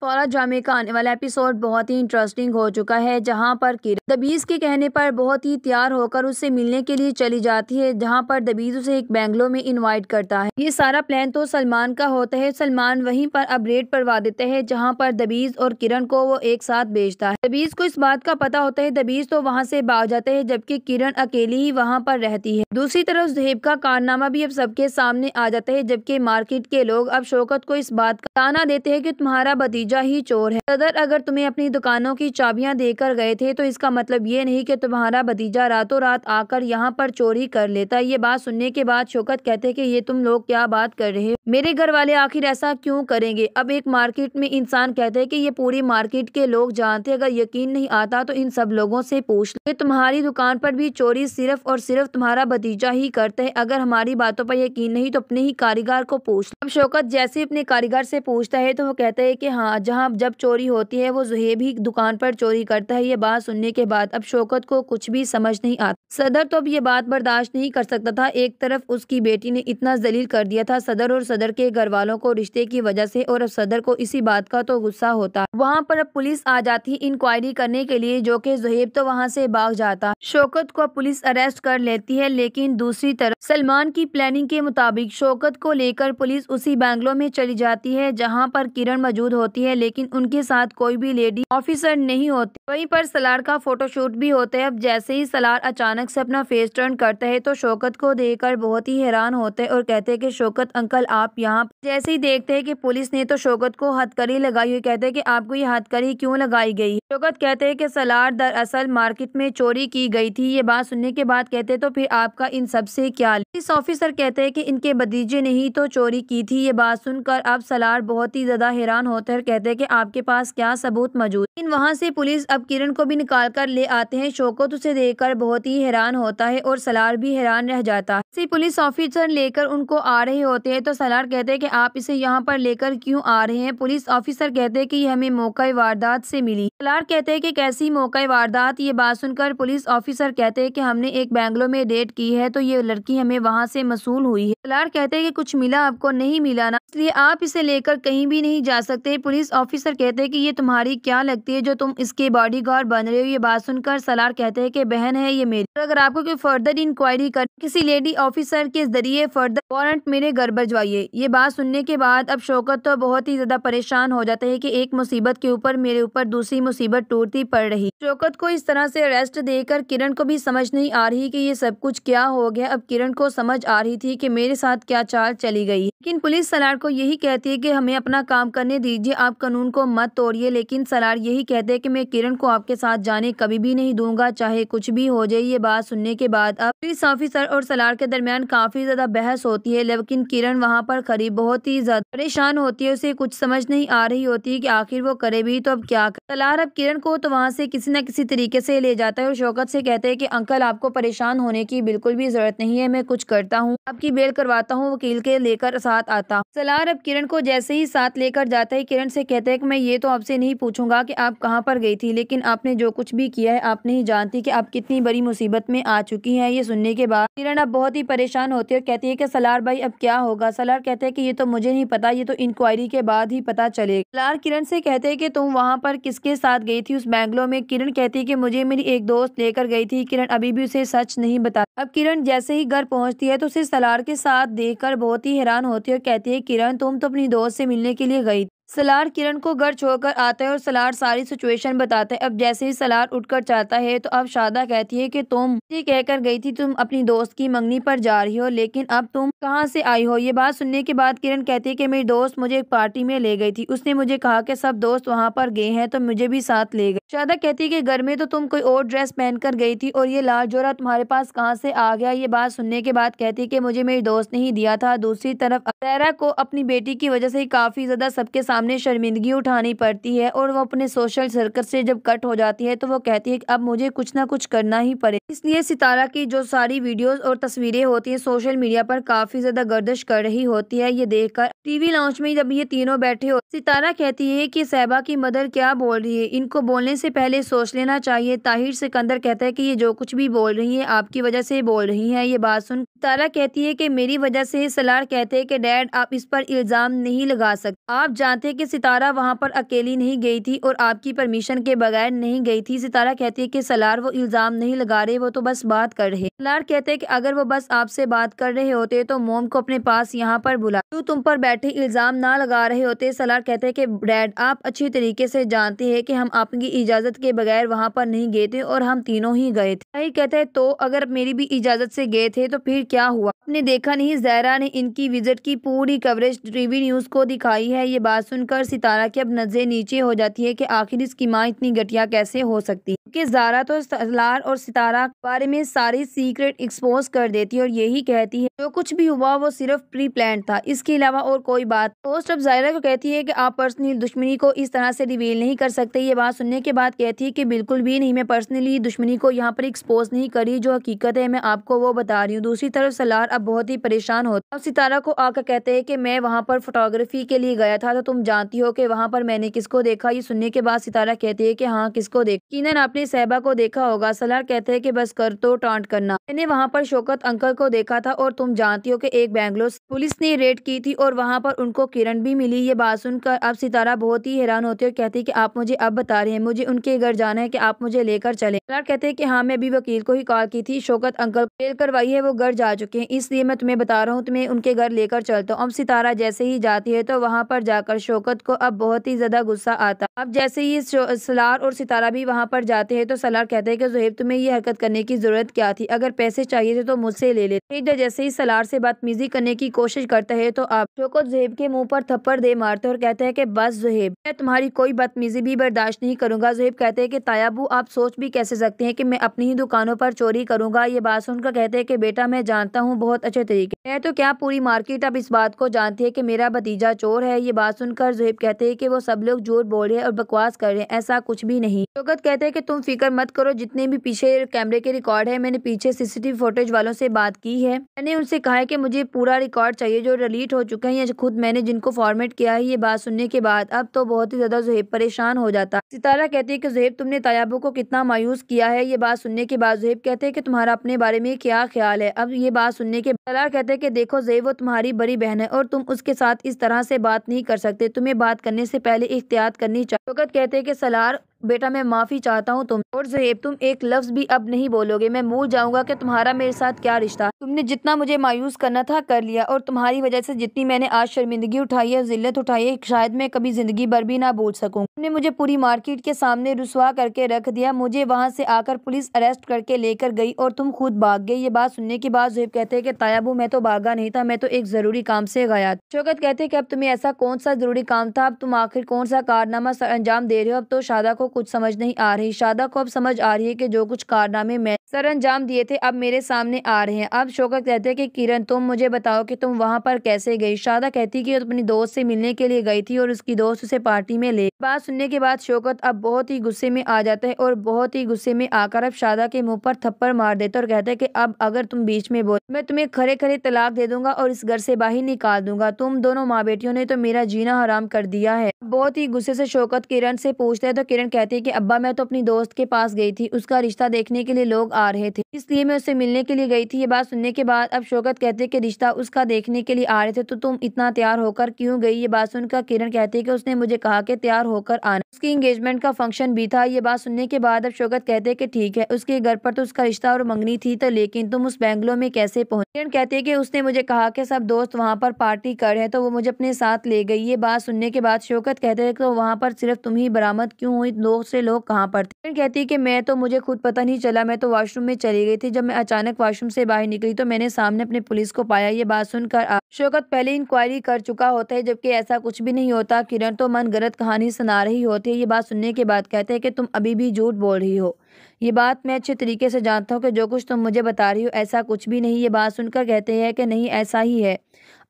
फौरा जामे का आने वाला एपिसोड बहुत ही इंटरेस्टिंग हो चुका है जहां पर किरण दबीज के कहने पर बहुत ही तैयार होकर उससे मिलने के लिए चली जाती है जहां पर दबीज उसे एक बैंगलो में इनवाइट करता है ये सारा प्लान तो सलमान का होता है सलमान वहीं पर अपडेट करवा देते हैं जहां पर दबीज और किरण को वो एक साथ बेचता है दबीज को इस बात का पता होता है दबीज तो वहाँ से भाग जाते हैं जबकि किरण अकेली ही वहाँ पर रहती है दूसरी तरफ जहेब का कारनामा भी अब सबके सामने आ जाता है जबकि मार्केट के लोग अब शोकत को इस बात का ताना देते है की तुम्हारा भतीजा भतीजा ही चोर है सदर अगर तुम्हें अपनी दुकानों की चाबियां देकर गए थे तो इसका मतलब ये नहीं कि तुम्हारा भतीजा रातों रात आकर यहाँ पर चोरी कर लेता ये बात सुनने के बाद शोकत कहते कि ये तुम लोग क्या बात कर रहे हो मेरे घर वाले आखिर ऐसा क्यों करेंगे अब एक मार्केट में इंसान कहते हैं कि ये पूरी मार्केट के लोग जानते अगर यकीन नहीं आता तो इन सब लोगों से पूछ ले तुम्हारी दुकान पर भी चोरी सिर्फ और सिर्फ तुम्हारा भतीजा ही करते हैं अगर हमारी बातों पर यकीन नहीं तो अपने ही कारीगर को पूछ अब शौकत जैसे अपने कारीगर से पूछता है तो वो कहते है कि हाँ हाँ, जहां जब चोरी होती है वो जुहेब ही दुकान पर चोरी करता है ये बात सुनने के बाद अब शौकत को कुछ भी समझ नहीं आता सदर तो अब ये बात बर्दाश्त नहीं कर सकता था एक तरफ उसकी बेटी ने इतना जलील कर दिया था सदर और सदर के घर वालों को रिश्ते की वजह से और अब सदर को इसी बात का तो गुस्सा होता वहाँ पर अब पुलिस आ जाती इंक्वायरी करने के लिए जो कि जुहेब तो वहाँ से भाग जाता शौकत को पुलिस अरेस्ट कर लेती है लेकिन दूसरी तरफ सलमान की प्लानिंग के मुताबिक शौकत को लेकर पुलिस उसी बैंगलो में चली जाती है जहाँ पर किरण मौजूद होती है है लेकिन उनके साथ कोई भी लेडी ऑफिसर नहीं होती वहीं पर सलार का फोटोशूट भी होता है अब जैसे ही सलार अचानक से अपना फेस टर्न करता है तो शौकत को देखकर बहुत ही हैरान होते हैं और कहते है की शौकत अंकल आप यहाँ जैसे ही देखते है की पुलिस ने तो शौकत को हथकड़ी लगाई हुई कहते है की आपको ये हथकड़ी क्यूँ लगाई गयी शौकत कहते है की सलार दरअसल मार्केट में चोरी की गयी थी ये बात सुनने के बाद कहते तो फिर आपका इन सब क्या पुलिस ऑफिसर कहते है की इनके भतीजे ने ही तो चोरी की थी ये बात सुनकर अब सलार बहुत ही ज्यादा हैरान होते हैं कहते हैं कि आपके पास क्या सबूत मौजूद इन वहाँ से पुलिस अब किरण को भी निकाल कर ले आते हैं शोकत उसे देखकर बहुत ही हैरान होता है और सलार भी हैरान रह जाता है इसी पुलिस ऑफिसर लेकर उनको आ रहे होते हैं तो सलार कहते हैं कि आप इसे यहाँ पर लेकर क्यों आ रहे हैं पुलिस ऑफिसर कहते हैं कि ये हमें मौका वारदात से मिली सलार कहते हैं कि कैसी मौका वारदात ये बात सुनकर पुलिस ऑफिसर कहते हैं कि हमने एक बैंगलो में डेट की है तो ये लड़की हमें वहाँ से मसूल हुई है सलार कहते हैं कि कुछ मिला आपको नहीं मिला ना इसलिए आप इसे लेकर कहीं भी नहीं जा सकते पुलिस पुलिस ऑफिसर कहते हैं कि ये तुम्हारी क्या लगती है जो तुम इसके बॉडी गार्ड बन रहे हो ये बात सुनकर सलार कहते हैं कि बहन है ये मेरी तो अगर आपको कोई फर्दर इंक्वायरी कर किसी लेडी ऑफिसर के जरिए फर्दर वारंट मेरे घर भिजवाइए ये बात सुनने के बाद अब शौकत तो बहुत ही ज़्यादा परेशान हो जाते है की एक मुसीबत के ऊपर मेरे ऊपर दूसरी मुसीबत टूटती पड़ रही शौकत को इस तरह से अरेस्ट देकर किरण को भी समझ नहीं आ रही की ये सब कुछ क्या हो गया अब किरण को समझ आ रही थी की मेरे साथ क्या चाल चली गई लेकिन पुलिस सलार को यही कहती है कि हमें अपना काम करने दीजिए आप आप कानून को मत तोड़िए लेकिन सलार यही कहते हैं कि मैं किरण को आपके साथ जाने कभी भी नहीं दूंगा चाहे कुछ भी हो जाए ये बात सुनने के बाद अब पुलिस ऑफिसर और सलार के दरमियान काफी ज्यादा बहस होती है लेकिन किरण वहाँ पर खड़ी बहुत ही ज्यादा परेशान होती है उसे कुछ समझ नहीं आ रही होती है की आखिर वो करे भी तो अब क्या कर सलार अब किरण को तो वहाँ से किसी न किसी तरीके से ले जाता है और शौकत से कहते हैं की अंकल आपको परेशान होने की बिल्कुल भी जरूरत नहीं है मैं कुछ करता हूँ आपकी बेल करवाता हूँ वकील के लेकर साथ आता सलार अब किरण को जैसे ही साथ लेकर जाता है किरण से कहते हैं कि मैं ये तो आपसे नहीं पूछूंगा कि आप कहाँ पर गई थी लेकिन आपने जो कुछ भी किया है आप नहीं जानती कि आप कितनी बड़ी मुसीबत में आ चुकी हैं ये सुनने के बाद किरण अब बहुत ही परेशान होती है और कहती है कि सलार भाई अब क्या होगा सलार कहते हैं कि ये तो मुझे नहीं पता ये तो इंक्वायरी के बाद ही पता चलेगा सलार किरण से कहते है की तुम वहाँ पर किसके साथ गई थी उस बैंगलो में किरण कहती है की मुझे मेरी एक दोस्त लेकर गई थी किरण अभी भी उसे सच नहीं बता अब किरण जैसे ही घर पहुँचती है तो उसे सलार के साथ देख बहुत ही हैरान होती है और कहती है किरण तुम तो अपनी दोस्त से मिलने के लिए गई सलार किरण को घर छोड़कर आते है और सलार सारी सिचुएशन बताते है अब जैसे ही सलार उठकर चाहता है तो अब शादा कहती है कि तुम ये कहकर गई थी तुम अपनी दोस्त की मंगनी पर जा रही हो लेकिन अब तुम कहाँ से आई हो ये बात सुनने के बाद किरण कहती है कि मेरी दोस्त मुझे एक पार्टी में ले गई थी उसने मुझे कहा कि सब दोस्त वहाँ पर गए हैं तो मुझे भी साथ ले गए शादा कहती है कि घर में तो तुम कोई और ड्रेस कर गई थी और ये लाल जोरा तुम्हारे पास कहाँ से आ गया ये बात सुनने के बाद कहती है कि मुझे मेरी दोस्त ने ही दिया था दूसरी तरफ सहरा को अपनी बेटी की वजह से काफी ज्यादा सबके साथ सामने शर्मिंदगी उठानी पड़ती है और वो अपने सोशल सर्कल से जब कट हो जाती है तो वो कहती है कि अब मुझे कुछ ना कुछ करना ही पड़े इसलिए सितारा की जो सारी वीडियोस और तस्वीरें होती हैं सोशल मीडिया पर काफ़ी ज़्यादा गर्दश कर रही होती है ये देखकर टीवी लॉन्च में जब ये तीनों बैठे हो सितारा कहती है की सहबा की मदर क्या बोल रही है इनको बोलने से पहले सोच लेना चाहिए ताहिर सिकंदर कहता है की ये जो कुछ भी बोल रही है आपकी वजह से बोल रही है ये बात सुन सितारा कहती है की मेरी वजह से सलार कहते हैं की डैड आप इस पर इल्ज़ाम नहीं लगा सकते आप जानते है कि सितारा वहाँ पर अकेली नहीं गई थी और आपकी परमिशन के बगैर नहीं गई थी सितारा कहती है कि सलार वो इल्ज़ाम नहीं लगा रहे वो तो बस बात कर रहे सलार कहते हैं कि अगर वो बस आपसे बात कर रहे होते तो मोम को अपने पास यहाँ पर बुला तो तुम पर बैठे इल्ज़ाम ना लगा रहे होते सलार कहते है की डैड आप अच्छी तरीके से जानते है की हम आपकी इजाज़त के बगैर वहाँ पर नहीं गए थे और हम तीनों ही गए थे सही कहते हैं तो अगर मेरी भी इजाज़त से गए थे तो फिर क्या हुआ आपने देखा नहीं जहरा ने इनकी विजिट की पूरी कवरेज टीवी न्यूज़ को दिखाई है ये बात सुन सुनकर सितारा की अब नज़रें नीचे हो जाती है कि आखिर इसकी माँ इतनी घटिया कैसे हो सकती कि जारा तो सलार और सितारा बारे में सारी सीक्रेट एक्सपोज कर देती है और यही कहती है जो कुछ भी हुआ वो सिर्फ प्री प्लान था इसके अलावा और कोई बात दोस्त अब जायरा को कहती है कि आप पर्सनली दुश्मनी को इस तरह से रिवील नहीं कर सकते ये बात सुनने के बाद कहती है कि बिल्कुल भी नहीं मैं पर्सनली दुश्मनी को यहाँ पर एक्सपोज नहीं करी जो हकीकत है मैं आपको वो बता रही हूँ दूसरी तरफ सलार अब बहुत ही परेशान होता अब सितारा को आकर कहते हैं की मैं वहाँ पर फोटोग्राफी के लिए गया था तो तुम जानती हो की वहाँ पर मैंने किसको देखा ये सुनने के बाद सितारा कहती है की हाँ किसको देख यकीन आपने आपने सहबा को देखा होगा सलार कहते हैं कि बस कर तो टॉन्ट करना मैंने वहाँ पर शोकत अंकल को देखा था और तुम जानती हो कि एक बैंगलोर पुलिस ने रेड की थी और वहाँ पर उनको किरण भी मिली ये बात सुनकर अब सितारा बहुत ही हैरान होती है और कहती है की आप मुझे अब बता रहे हैं मुझे उनके घर जाना है की आप मुझे लेकर चले सलार कहते हैं की हाँ मैं भी वकील को ही कॉल की थी शोकत अंकल फेल करवाई है वो घर जा चुके हैं इसलिए मैं तुम्हें बता रहा हूँ तुम्हें उनके घर लेकर चलता हूँ अब सितारा जैसे ही जाती है तो वहाँ पर जाकर शोकत को अब बहुत ही ज्यादा गुस्सा आता अब जैसे ही सलार और सितारा भी वहाँ पर जाती जाते हैं तो सलार कहते हैं कि जोहेब तुम्हें ये हरकत करने की ज़रूरत क्या थी अगर पैसे चाहिए थे तो मुझसे ले लेते हैं जैसे ही सलार से बदतमीजी करने की कोशिश करता है तो आप जो को जुहेब के मुंह पर थप्पड़ दे मारते और कहते हैं कि बस जुहेब मैं तुम्हारी कोई बदतमीजी भी बर्दाश्त नहीं करूंगा जुहेब कहते हैं कि तायाबू आप सोच भी कैसे सकते हैं कि मैं अपनी ही दुकानों पर चोरी करूंगा ये बात सुनकर कहते हैं कि बेटा मैं जानता हूँ बहुत अच्छे तरीके है तो क्या पूरी मार्केट अब इस बात को जानती है कि मेरा भतीजा चोर है ये बात सुनकर जुहेब कहते हैं कि वो सब लोग जोर बोल रहे हैं और बकवास कर रहे हैं ऐसा कुछ भी नहीं शोकत कहते हैं कि तुम फिक्र मत करो जितने भी पीछे कैमरे के रिकॉर्ड है मैंने पीछे सीसीटीवी फुटेज वालों से बात की है मैंने उनसे कहा है कि मुझे पूरा रिकॉर्ड चाहिए जो रिलीट हो चुके हैं या खुद मैंने जिनको फॉर्मेट किया है ये बात सुनने के बाद अब तो बहुत ही ज्यादा जुहेब परेशान हो जाता सितारा कहती है की जुहेब तुमने तयाबों को कितना मायूस किया है ये बात सुनने के बाद जुहेब कहते हैं कि तुम्हारा अपने बारे में क्या ख्याल है अब ये बात सुनने के बाद कहते तरह के देखो जय वो तुम्हारी बड़ी बहन है और तुम उसके साथ इस तरह से बात नहीं कर सकते तुम्हें बात करने से पहले एहतियात करनी चाहिए कहते हैं कि सलार बेटा मैं माफ़ी चाहता हूँ तुम और जहेब तुम एक लफ्ज़ भी अब नहीं बोलोगे मैं भूल जाऊँगा कि तुम्हारा मेरे साथ क्या रिश्ता तुमने जितना मुझे मायूस करना था कर लिया और तुम्हारी वजह से जितनी मैंने आज शर्मिंदगी उठाई है जिल्लत उठाई है शायद मैं कभी ज़िंदगी भर भी ना बोल सकूँ तुमने मुझे पूरी मार्केट के सामने रुसवा करके रख दिया मुझे वहाँ से आकर पुलिस अरेस्ट करके लेकर गई और तुम खुद भाग गई ये बात सुनने के बाद जुहेब कहते हैं कि तायाबू मैं तो भागा नहीं था मैं तो एक ज़रूरी काम से गया शौकत कहते हैं कि अब तुम्हें ऐसा कौन सा ज़रूरी काम था अब तुम आखिर कौन सा कारनामा अंजाम दे रहे हो अब तो शादा को कुछ समझ नहीं आ रही शादा को अब समझ आ रही है कि जो कुछ कारनामे मैं सर अंजाम दिए थे अब मेरे सामने आ रहे हैं अब शोकत कहते हैं कि किरण तुम मुझे बताओ कि तुम वहाँ पर कैसे गई शादा कहती कि अपनी दोस्त से मिलने के लिए गई थी और उसकी दोस्त उसे पार्टी में ले बात सुनने के बाद शोकत अब बहुत ही गुस्से में आ जाता है और बहुत ही गुस्से में आकर अब शादा के मुंह पर थप्पड़ मार देता और कहते हैं कि अब अगर तुम बीच में बोल मैं तुम्हें खरे खरे तलाक दे दूंगा और इस घर से बाहर निकाल दूंगा तुम दोनों माँ बेटियों ने तो मेरा जीना हराम कर दिया है बहुत ही गुस्से से शोकत किरण से पूछते हैं तो किरण कहती है कि अब्बा मैं तो अपनी दोस्त के पास गई थी उसका रिश्ता देखने के लिए लोग आ रहे थे इसलिए मैं उसे मिलने के लिए गई थी ये बात सुनने के बाद अब शौकत कहते हैं कि रिश्ता उसका देखने के लिए आ रहे थे तो तुम इतना तैयार होकर क्यों गई ये बात सुनकर किरण कहती है कि उसने मुझे कहा कि तैयार होकर आना उसकी इंगेजमेंट का फंक्शन भी था ये बात सुनने के बाद अब शौकत कहते हैं कि ठीक है उसके घर पर तो उसका रिश्ता और मंगनी थी तो लेकिन तुम उस बैंगलोर में कैसे पहुंचे किरण कहते हैं कि उसने मुझे कहा कि सब दोस्त वहाँ पर पार्टी कर रहे हैं तो वो मुझे अपने साथ ले गई ये बात सुनने के बाद शौकत कहते हैं तो वहाँ पर सिर्फ तुम ही बरामद क्यों हुई से लोग कहाँ पर थे कहती है कि मैं तो मुझे खुद पता नहीं चला मैं तो वाशरूम में चली गई थी जब मैं अचानक वाशरूम से बाहर निकली तो मैंने सामने अपने पुलिस को पाया ये बात सुनकर शौकत पहले इंक्वायरी कर चुका होता है जबकि ऐसा कुछ भी नहीं होता किरण तो मन गलत कहानी सुना रही होती है ये बात सुनने के बाद कहते हैं कि तुम अभी भी झूठ बोल रही हो ये बात मैं अच्छे तरीके से जानता हूँ कि जो कुछ तुम मुझे बता रही हो ऐसा कुछ भी नहीं ये बात सुनकर कहते हैं कि नहीं ऐसा ही है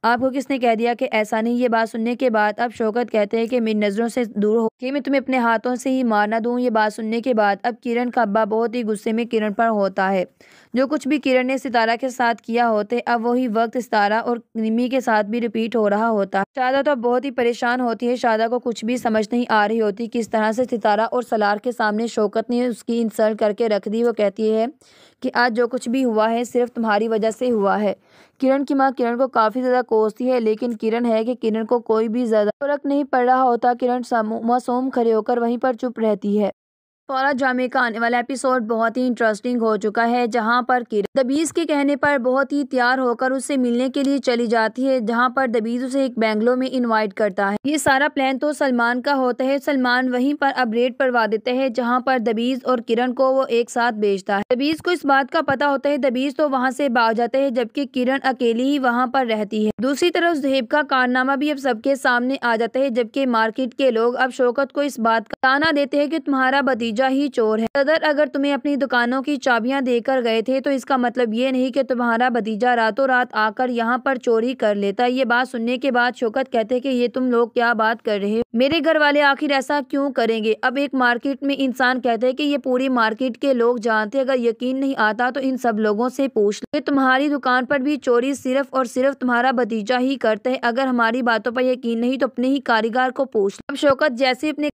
आपको किसने कह दिया कि ऐसा नहीं ये बात सुनने के बाद अब शौकत कहते हैं कि मेरी नज़रों से दूर हो कि मैं तुम्हें अपने हाथों से ही मारना दूँ ये बात सुनने के बाद अब किरण का अब्बा बहुत ही गुस्से में किरण पर होता है जो कुछ भी किरण ने सितारा के साथ किया होते अब वही वक्त सितारा और निमी के साथ भी रिपीट हो रहा होता शादा तो बहुत ही परेशान होती है शादा को कुछ भी समझ नहीं आ रही होती किस तरह से सितारा और सलार के सामने शौकत ने उसकी इंसल्ट करके रख दी वो कहती है कि आज जो कुछ भी हुआ है सिर्फ तुम्हारी वजह से हुआ है किरण की माँ किरण को काफ़ी ज़्यादा कोसती है लेकिन किरण है कि किरण को कोई भी ज़्यादा फर्क नहीं पड़ रहा होता किरण मासूम खड़े होकर वहीं पर चुप रहती है फौरा जामे का आने वाला एपिसोड बहुत ही इंटरेस्टिंग हो चुका है जहां पर किरण दबीज के कहने पर बहुत ही तैयार होकर उससे मिलने के लिए चली जाती है जहां पर दबीज उसे एक बैंगलो में इनवाइट करता है ये सारा प्लान तो सलमान का होता है सलमान वहीं पर अपडेट करवा देते हैं जहां पर दबीज और किरण को वो एक साथ भेजता है दबीज को इस बात का पता होता है दबीज तो वहाँ से भाग जाते हैं जबकि किरण अकेली ही वहाँ पर रहती है दूसरी तरफ जहेब का कारनामा भी अब सबके सामने आ जाता है जबकि मार्केट के लोग अब शौकत को इस बात का ताना देते है की तुम्हारा भतीजा जीजा ही चोर है सदर अगर तुम्हें अपनी दुकानों की चाबियां देकर गए थे तो इसका मतलब ये नहीं कि तुम्हारा भतीजा रातों रात आकर यहाँ पर चोरी कर लेता ये बात सुनने के बाद शोकत कहते कि ये तुम लोग क्या बात कर रहे हो मेरे घर वाले आखिर ऐसा क्यों करेंगे अब एक मार्केट में इंसान कहते हैं कि ये पूरी मार्केट के लोग जानते अगर यकीन नहीं आता तो इन सब लोगों से पूछ ले तुम्हारी दुकान पर भी चोरी सिर्फ और सिर्फ तुम्हारा भतीजा ही करते हैं अगर हमारी बातों पर यकीन नहीं तो अपने ही कारीगर को पूछ अब शोकत जैसे अपने